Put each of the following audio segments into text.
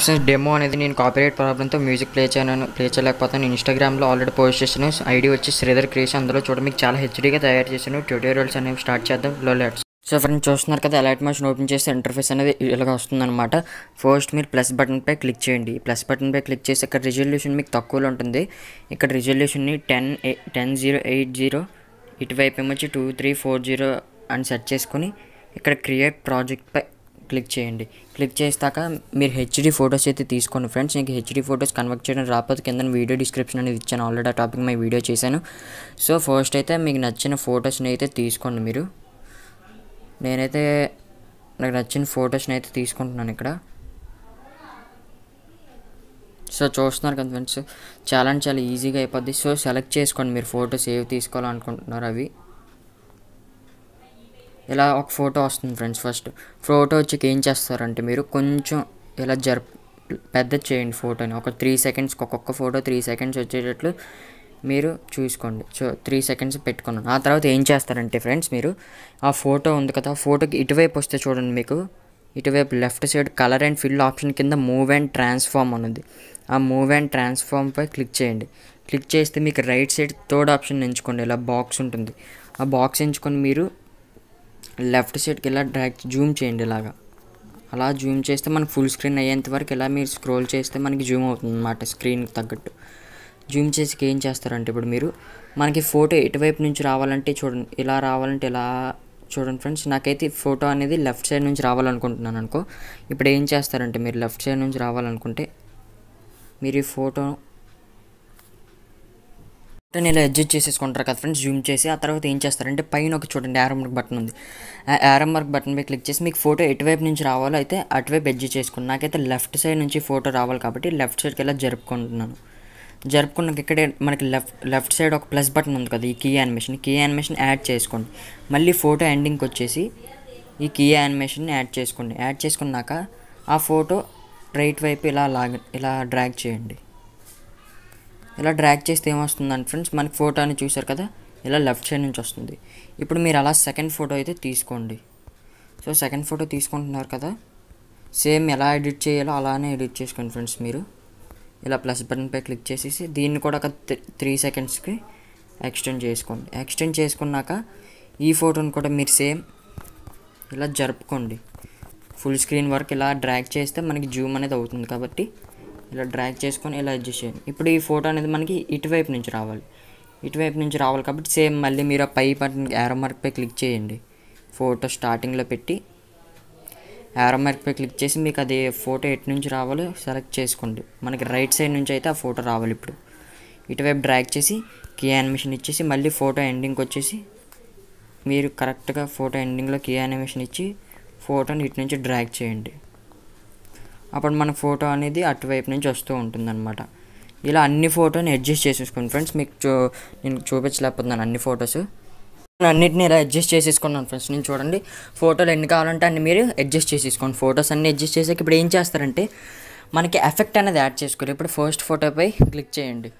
friends demo అనేది నేను copyright ప్రాబ్లంతో మ్యూజిక్ ప్లే చేయను ప్లే చేయలేకపోతే నేను ఇన్స్టాగ్రామ్లో ఆల్రెడీ పోస్ట్ చేశాను ఐడి వచ్చి శ్రీధర్ క్రియేషన్ అందులో చూడ మీకు చాలా హెచ్డీగా తయారు చేశాను ట్యూటోరియల్స్ అనేవి స్టార్ట్ చేద్దాం లో లెట్స్ సో ఫ్రెండ్స్ చూస్తున్నారు కదా అలైట్ మోషన్ ఓపెన్ చేస్తే ఇంటర్ఫేస్ అనేది ఇలాగ వస్తుందన్నమాట ఫస్ట్ మీరు ప్లస్ బటన్పై క్లిక్ చేయండి ప్లస్ బటన్పై క్లిక్ చేసి ఇక్కడ రిజల్యూషన్ మీకు తక్కువలో ఉంటుంది ఇక్కడ రిజల్యూషన్ని ten ten zero eight zero ఇటువైపు ఏమొచ్చి టూ త్రీ ఫోర్ జీరో అని సెట్ చేసుకొని ఇక్కడ క్రియేట్ ప్రాజెక్ట్పై క్లిక్ చేయండి క్లిక్ చేస్తాక మీరు హెచ్డీ ఫొటోస్ అయితే తీసుకోండి ఫ్రెండ్స్ నీకు హెచ్డీ ఫొటోస్ కన్వర్ట్ చేయడం రాకపోతే కింద వీడియో డిస్క్రిప్షన్ అనేది ఇచ్చాను ఆల్రెడీ ఆ టాపిక్ మై వీడియో చేశాను సో ఫస్ట్ అయితే మీకు నచ్చిన ఫొటోస్ని అయితే తీసుకోండి మీరు నేనైతే నాకు నచ్చిన ఫొటోస్ని అయితే తీసుకుంటున్నాను ఇక్కడ సో చూస్తున్నారు కదా ఫ్రెండ్స్ చాలా అంటే చాలా ఈజీగా అయిపోద్ది సో సెలెక్ట్ చేసుకోండి మీరు ఫొటోస్ ఏవి తీసుకోవాలనుకుంటున్నారు అవి ఇలా ఒక ఫోటో వస్తుంది ఫ్రెండ్స్ ఫస్ట్ ఫోటో వచ్చి ఏం చేస్తారంటే మీరు కొంచెం ఇలా జర్ పెద్ద చేయండి ఫోటోని ఒక త్రీ సెకండ్స్ ఒక్కొక్క ఫోటో త్రీ సెకండ్స్ వచ్చేటట్లు మీరు చూసుకోండి సో త్రీ సెకండ్స్ పెట్టుకున్నాను ఆ తర్వాత ఏం చేస్తారంటే ఫ్రెండ్స్ మీరు ఆ ఫోటో ఉంది కదా ఫోటోకి ఇటువైపు వస్తే చూడండి మీకు ఇటువైపు left side colour and fill option కింద మూవ్ అండ్ ట్రాన్స్ఫార్మ్ ఉంది ఆ మూవ్ అండ్ ట్రాన్స్ఫార్మ్పై క్లిక్ చేయండి క్లిక్ చేస్తే మీకు రైట్ సైడ్ థర్డ్ ఆప్షన్ ఎంచుకోండి ఇలా బాక్స్ ఉంటుంది ఆ బాక్స్ ఎంచుకొని మీరు లెఫ్ట్ సైడ్కి ఇలా డ్రాక్ జూమ్ చేయండి ఇలాగా అలా జూమ్ చేస్తే మనకు ఫుల్ స్క్రీన్ అయ్యేంత వరకు ఇలా మీరు స్క్రోల్ చేస్తే మనకి జూమ్ అవుతుంది అనమాట స్క్రీన్కి తగ్గట్టు జూమ్ చేసి ఏం చేస్తారంటే ఇప్పుడు మీరు మనకి ఫోటో ఎటువైపు నుంచి రావాలంటే చూడండి ఇలా రావాలంటే ఇలా చూడండి ఫ్రెండ్స్ నాకైతే ఫోటో అనేది లెఫ్ట్ సైడ్ నుంచి రావాలనుకుంటున్నాను అనుకో ఇప్పుడు ఏం చేస్తారంటే మీరు లెఫ్ట్ సైడ్ నుంచి రావాలనుకుంటే మీరు ఈ ఫోటో బటన్ ఇలా అడ్జస్ట్ చేసేసుకుంటారు కదా ఫ్రెండ్స్ జూమ్ చేసి ఆ తర్వాత ఏం చేస్తారంటే పైన ఒక చూడండి యారో మార్క్ బటన్ ఉంది ఆ యారో మార్క్ బటన్ పై క్లిక్ చేసి మీకు ఫోటో ఎటువైపు నుంచి రావాలో అయితే అటువైపు అడ్జస్ట్ చేసుకుని నాకైతే లెఫ్ట్ సైడ్ నుంచి ఫోటో రావాలి కాబట్టి లెఫ్ట్ సైడ్కి ఇలా జరుపుకుంటున్నాను జరుపుకున్నాక ఇక్కడే మనకి లెఫ్ట్ లెఫ్ట్ సైడ్ ఒక ప్లస్ బటన్ ఉంది కదా ఈ key animation key animation add చేసుకోండి మళ్ళీ ఫోటో ఎండింగ్కి వచ్చేసి ఈ కీ యానిమేషన్ యాడ్ చేసుకోండి యాడ్ చేసుకున్నాక ఆ ఫోటో రైట్ వైపు ఇలా లాగ ఇలా డ్రాగ్ చేయండి ఇలా డ్రాగ్ చేస్తే అండి ఫ్రెండ్స్ మనకి ఫోటో అని చూసారు కదా ఇలా లెఫ్ట్ సైడ్ నుంచి వస్తుంది ఇప్పుడు మీరు అలా సెకండ్ ఫోటో అయితే తీసుకోండి సో సెకండ్ ఫోటో తీసుకుంటున్నారు కదా సేమ్ ఎలా ఎడిట్ చేయాలో అలానే ఎడిట్ చేసుకోండి ఫ్రెండ్స్ మీరు ఇలా ప్లస్ బటన్పై క్లిక్ చేసేసి దీన్ని కూడా ఒక త్రీ సెకండ్స్కి ఎక్స్టెండ్ చేసుకోండి ఎక్స్టెండ్ చేసుకున్నాక ఈ ఫోటోని కూడా మీరు సేమ్ ఇలా జరుపుకోండి ఫుల్ స్క్రీన్ వరకు ఇలా డ్రాగ్ చేస్తే మనకి జూమ్ అనేది అవుతుంది కాబట్టి ఇలా డ్రాగ్ చేసుకొని ఇలా అడ్జస్ట్ చేయండి ఇప్పుడు ఈ ఫోటో అనేది మనకి ఇటువైపు నుంచి రావాలి ఇటువైపు నుంచి రావాలి కాబట్టి సేమ్ మళ్ళీ మీరు ఆ పై బటన్ యారో మార్క్పై క్లిక్ చేయండి ఫోటో స్టార్టింగ్లో పెట్టి యారో మార్క్పై క్లిక్ చేసి మీకు అది ఫోటో ఎటు నుంచి రావాలో సెలెక్ట్ చేసుకోండి మనకి రైట్ సైడ్ నుంచి అయితే ఆ ఫోటో రావాలి ఇప్పుడు ఇటువైపు డ్రాగ్ చేసి కీ యానిమేషన్ ఇచ్చేసి మళ్ళీ ఫోటో ఎండింగ్కి వచ్చేసి మీరు కరెక్ట్గా ఫోటో ఎండింగ్లో కీ యానిమేషన్ ఇచ్చి ఫోటోని ఇటు నుంచి డ్రాగ్ చేయండి అప్పుడు మన ఫోటో అనేది అటువైపు నుంచి వస్తూ ఉంటుందన్నమాట ఇలా అన్ని ఫోటోని అడ్జస్ట్ చేసేసుకోండి ఫ్రెండ్స్ మీకు చూ నేను చూపించలేకపోతున్నాను అన్ని ఫొటోస్ అన్నిటిని ఇలా అడ్జస్ట్ చేసేసుకున్నాను ఫ్రెండ్స్ నేను చూడండి ఫోటోలు ఎన్ని కావాలంటే అన్ని మీరు అడ్జస్ట్ చేసేసుకోండి ఫొటోస్ అన్ని అడ్జస్ట్ చేసాక ఇప్పుడు ఏం చేస్తారంటే మనకి ఎఫెక్ట్ అనేది యాడ్ చేసుకోరు ఇప్పుడు ఫస్ట్ ఫోటోపై క్లిక్ చేయండి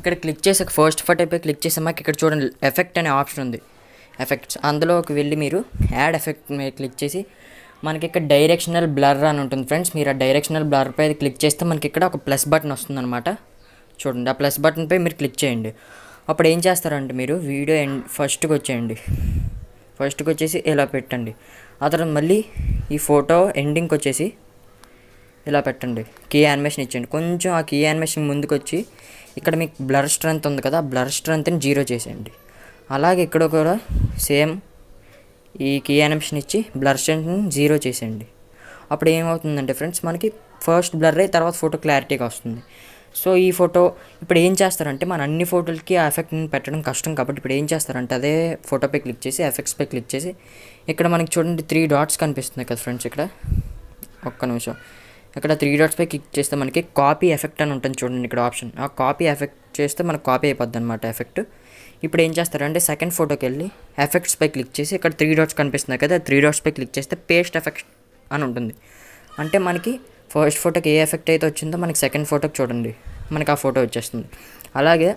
ఇక్కడ క్లిక్ చేసాక ఫస్ట్ ఫోటోపై క్లిక్ చేసే మాకు ఇక్కడ చూడండి ఎఫెక్ట్ అనే ఆప్షన్ ఉంది ఎఫెక్ట్స్ అందులోకి వెళ్ళి మీరు యాడ్ ఎఫెక్ట్ క్లిక్ చేసి మనకి ఇక్కడ డైరెక్షనల్ బ్లర్ అని ఉంటుంది ఫ్రెండ్స్ మీరు ఆ డైరెక్షనల్ బ్లర్ పై క్లిక్ చేస్తే మనకి ఇక్కడ ఒక ప్లస్ బటన్ వస్తుందన్నమాట చూడండి ఆ ప్లస్ బటన్పై మీరు క్లిక్ చేయండి అప్పుడు ఏం చేస్తారంటే మీరు వీడియో ఎండ్ ఫస్ట్కి వచ్చేయండి ఫస్ట్కి వచ్చేసి ఇలా పెట్టండి ఆ తర్వాత మళ్ళీ ఈ ఫోటో ఎండింగ్కి వచ్చేసి ఇలా పెట్టండి కీ యానిమేషన్ ఇచ్చేయండి కొంచెం ఆ కీ యానిమేషన్ ముందుకు వచ్చి ఇక్కడ మీకు బ్లర్ స్ట్రెంత్ ఉంది కదా బ్లర్ స్ట్రెంత్ని జీరో చేసేయండి అలాగే ఇక్కడ కూడా సేమ్ ఈ కీ యానిమేషన్ ఇచ్చి బ్లర్ స్ట్రెంత్ని జీరో చేసేయండి అప్పుడు ఏమవుతుందంటే ఫ్రెండ్స్ మనకి ఫస్ట్ బ్లర్ అయ్యి తర్వాత ఫోటో క్లారిటీగా వస్తుంది సో ఈ ఫోటో ఇప్పుడు ఏం చేస్తారంటే మన అన్ని ఫోటోలకి ఆ ఎఫెక్ట్ని పెట్టడం కష్టం కాబట్టి ఇప్పుడు ఏం చేస్తారంటే అదే ఫోటోపై క్లిక్ చేసి ఎఫెక్ట్స్పై క్లిక్ చేసి ఇక్కడ మనకి చూడండి త్రీ డాట్స్ కనిపిస్తుంది కదా ఫ్రెండ్స్ ఇక్కడ ఒక్క నిమిషం ఇక్కడ త్రీ డాట్స్పై క్లిక్ చేస్తే మనకి కాపీ ఎఫెక్ట్ అని ఉంటుంది చూడండి ఇక్కడ ఆప్షన్ ఆ కాపీ ఎఫెక్ట్ చేస్తే మనకు కాపీ అయిపోద్ది అనమాట ఎఫెక్ట్ ఇప్పుడు ఏం చేస్తారంటే సెకండ్ ఫోటోకి వెళ్ళి ఎఫెక్ట్స్పై క్లిక్ చేసి ఇక్కడ త్రీ డాట్స్ కనిపిస్తున్నాయి కదా త్రీ డాట్స్పై క్లిక్ చేస్తే పేస్ట్ ఎఫెక్ట్ అని ఉంటుంది అంటే మనకి ఫస్ట్ ఫోటోకి ఏ ఎఫెక్ట్ అయితే వచ్చిందో మనకి సెకండ్ ఫోటోకి చూడండి మనకి ఆ ఫోటో వచ్చేస్తుంది అలాగే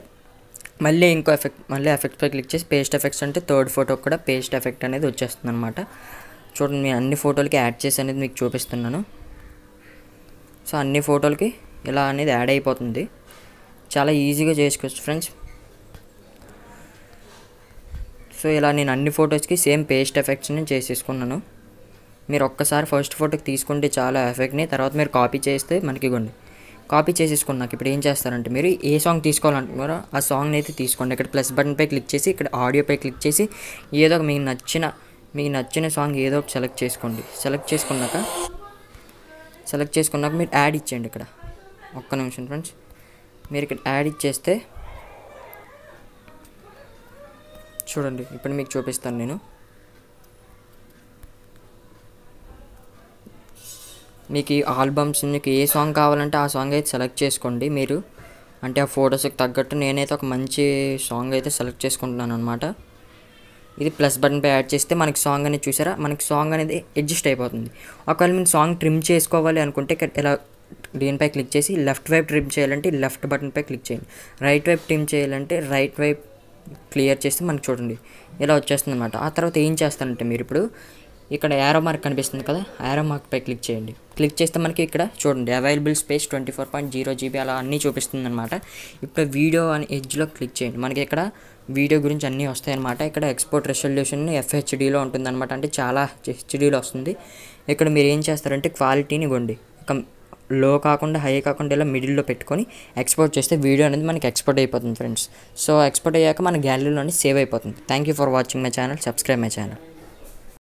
మళ్ళీ ఇంకో ఎఫెక్ట్ మళ్ళీ ఎఫెక్ట్పై క్లిక్ చేసి పేస్ట్ ఎఫెక్ట్స్ అంటే థర్డ్ ఫోటోకి కూడా పేస్ట్ ఎఫెక్ట్ అనేది వచ్చేస్తుంది అనమాట చూడండి నేను అన్ని ఫోటోలకి యాడ్ చేసి అనేది మీకు చూపిస్తున్నాను సో అన్ని ఫోటోలకి ఇలా అనేది యాడ్ అయిపోతుంది చాలా ఈజీగా చేసుకోవచ్చు ఫ్రెండ్స్ సో ఇలా నేను అన్ని ఫొటోస్కి సేమ్ పేస్ట్ ఎఫెక్ట్స్ నేను చేసేసుకున్నాను మీరు ఒక్కసారి ఫస్ట్ ఫోటోకి తీసుకుంటే చాలా ఎఫెక్ట్ని తర్వాత మీరు కాపీ చేస్తే మనకి ఇవ్వండి కాపీ చేసేసుకున్నాక ఇప్పుడు ఏం చేస్తారంటే మీరు ఏ సాంగ్ తీసుకోవాలంటున్నారో ఆ సాంగ్ని అయితే తీసుకోండి ఇక్కడ ప్లస్ బటన్పై క్లిక్ చేసి ఇక్కడ ఆడియోపై క్లిక్ చేసి ఏదో ఒక మీకు నచ్చిన మీకు నచ్చిన సాంగ్ ఏదో ఒకటి సెలెక్ట్ చేసుకోండి సెలెక్ట్ చేసుకున్నాక సెలెక్ట్ చేసుకున్నాక మీరు యాడ్ ఇచ్చేయండి ఇక్కడ ఒక్క నిమిషం ఫ్రెండ్స్ మీరు ఇక్కడ యాడ్ ఇచ్చేస్తే చూడండి ఇప్పుడు మీకు చూపిస్తాను నేను మీకు ఈ ఆల్బమ్స్ మీకు ఏ సాంగ్ కావాలంటే ఆ సాంగ్ అయితే సెలెక్ట్ చేసుకోండి మీరు అంటే ఆ ఫొటోస్కి తగ్గట్టు నేనైతే ఒక మంచి సాంగ్ అయితే సెలెక్ట్ చేసుకుంటున్నాను అనమాట ఇది ప్లస్ బటన్పై యాడ్ చేస్తే మనకి సాంగ్ అనేది చూసారా మనకి సాంగ్ అనేది అడ్జస్ట్ అయిపోతుంది ఒకవేళ మీరు సాంగ్ ట్రిమ్ చేసుకోవాలి అనుకుంటే ఇలా దీనిపై క్లిక్ చేసి లెఫ్ట్ వైపు ట్రిమ్ చేయాలంటే లెఫ్ట్ బటన్పై క్లిక్ చేయండి రైట్ వైపు ట్రిమ్ చేయాలంటే రైట్ వైపు క్లియర్ చేస్తే మనకు చూడండి ఇలా వచ్చేస్తుంది అనమాట ఆ తర్వాత ఏం చేస్తానంటే మీరు ఇప్పుడు ఇక్కడ యారో మార్క్ కనిపిస్తుంది కదా యారో మార్క్పై క్లిక్ చేయండి క్లిక్ చేస్తే మనకి ఇక్కడ చూడండి available space twenty four point zero GB అలా అన్నీ చూపిస్తుంది అనమాట ఇప్పుడు వీడియో అని ఎడ్జ్లో క్లిక్ చేయండి మనకి ఇక్కడ వీడియో గురించి అన్నీ వస్తాయన్నమాట ఇక్కడ ఎక్స్పోర్ట్ రెసల్యూషన్ ఎఫ్హెచ్డీలో అనమాట అంటే చాలా హెచ్డీలో వస్తుంది ఇక్కడ మీరు ఏం చేస్తారంటే క్వాలిటీని కొండి లో కాకుండా హై కాకుండా ఇలా మిడిల్లో పెట్టుకొని ఎక్స్పోర్ట్ చేస్తే వీడియో అనేది మనకి ఎక్స్పోర్ట్ అయిపోతుంది ఫ్రెండ్స్ సో ఎక్స్పోర్ట్ అయ్యాక మన గ్యాలరీలోనే సేవ్ అయిపోతుంది thank you for watching my channel subscribe my channel